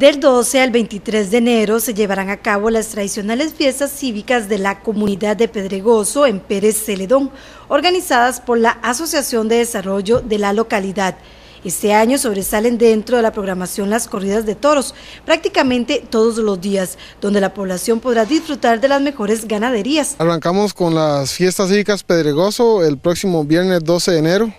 Del 12 al 23 de enero se llevarán a cabo las tradicionales fiestas cívicas de la comunidad de Pedregoso en Pérez Celedón, organizadas por la Asociación de Desarrollo de la localidad. Este año sobresalen dentro de la programación las corridas de toros, prácticamente todos los días, donde la población podrá disfrutar de las mejores ganaderías. Arrancamos con las fiestas cívicas Pedregoso el próximo viernes 12 de enero.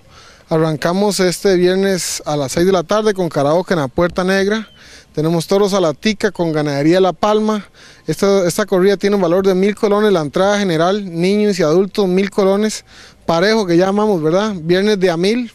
Arrancamos este viernes a las 6 de la tarde con karaoke en la Puerta Negra. Tenemos toros a la tica con ganadería La Palma. Esta, esta corrida tiene un valor de mil colones, la entrada general, niños y adultos, mil colones, parejo que llamamos, ¿verdad? Viernes de a mil.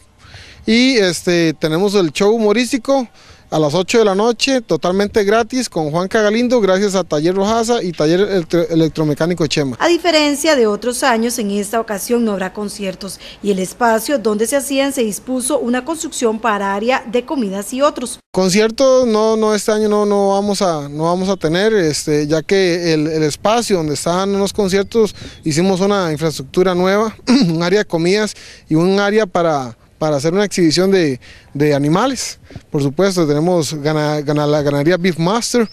Y este, tenemos el show humorístico a las 8 de la noche, totalmente gratis, con Juan Cagalindo, gracias a Taller Rojasa y Taller Electromecánico Chema. A diferencia de otros años, en esta ocasión no habrá conciertos y el espacio donde se hacían se dispuso una construcción para área de comidas y otros. Conciertos no, no este año no, no, vamos, a, no vamos a tener, este, ya que el, el espacio donde estaban los conciertos hicimos una infraestructura nueva, un área de comidas y un área para para hacer una exhibición de, animales. Por supuesto, tenemos la ganadería Beefmaster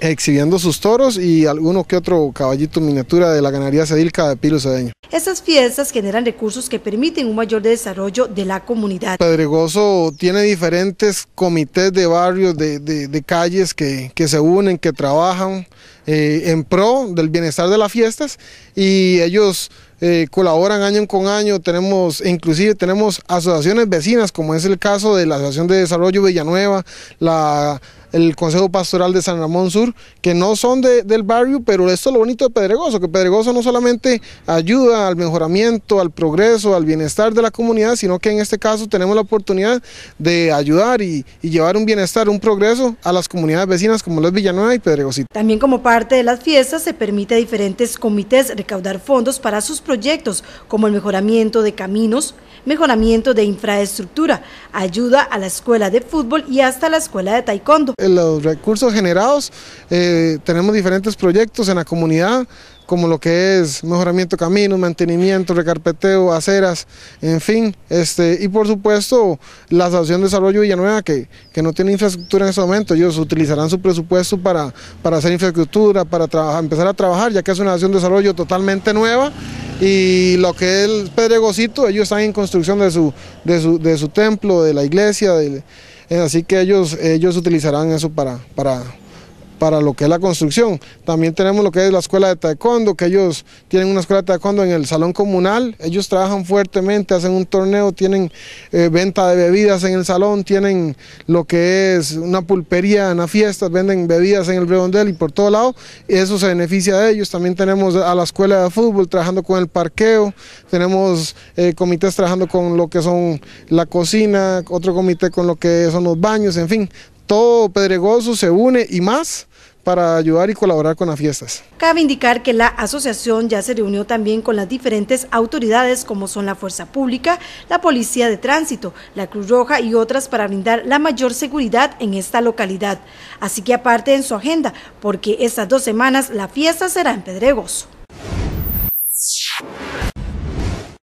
exhibiendo sus toros y alguno que otro caballito miniatura de la ganadería Sedilca de Pilo Cedeño. Estas fiestas generan recursos que permiten un mayor desarrollo de la comunidad. Pedregoso tiene diferentes comités de barrios, de, calles que, que se unen, que trabajan. Eh, en pro del bienestar de las fiestas y ellos eh, colaboran año con año, tenemos, inclusive tenemos asociaciones vecinas, como es el caso de la Asociación de Desarrollo Villanueva, la, el Consejo Pastoral de San Ramón Sur, que no son del barrio, pero esto es lo bonito de Pedregoso, que Pedregoso no solamente ayuda al mejoramiento, al progreso, al bienestar de la comunidad, sino que en este caso tenemos la oportunidad de ayudar y, llevar un bienestar, un progreso a las comunidades vecinas como es Villanueva y Pedregosito. También como parte parte de las fiestas se permite a diferentes comités recaudar fondos para sus proyectos, como el mejoramiento de caminos, mejoramiento de infraestructura, ayuda a la escuela de fútbol y hasta la escuela de taekwondo. En Los recursos generados, eh, tenemos diferentes proyectos en la comunidad, como lo que es mejoramiento de caminos, mantenimiento, recarpeteo, aceras, en fin, este, y por supuesto la Asociación de Desarrollo Villanueva, que, que no tiene infraestructura en ese momento, ellos utilizarán su presupuesto para, para hacer infraestructura, para empezar a trabajar, ya que es una Asociación de Desarrollo totalmente nueva, y lo que es el Pedregocito, ellos están en construcción de su, de su, de templo, de la iglesia, así que ellos, ellos utilizarán eso para, para para lo que es la construcción. También tenemos lo que es la escuela de taekwondo, que ellos tienen una escuela de taekwondo en el salón comunal, ellos trabajan fuertemente, hacen un torneo, tienen eh, venta de bebidas en el salón, tienen lo que es una pulpería en las fiestas, venden bebidas en el redondel y por todo lado, eso se beneficia de ellos. También tenemos a la escuela de fútbol trabajando con el parqueo, tenemos eh, comités trabajando con lo que son la cocina, otro comité con lo que son los baños, en fin, todo Pedregoso se une y más para ayudar y colaborar con las fiestas. Cabe indicar que la asociación ya se reunió también con las diferentes autoridades como son la Fuerza Pública, la Policía de Tránsito, la Cruz Roja y otras para brindar la mayor seguridad en esta localidad. Así que aparte en su agenda, porque estas dos semanas la fiesta será en Pedregoso.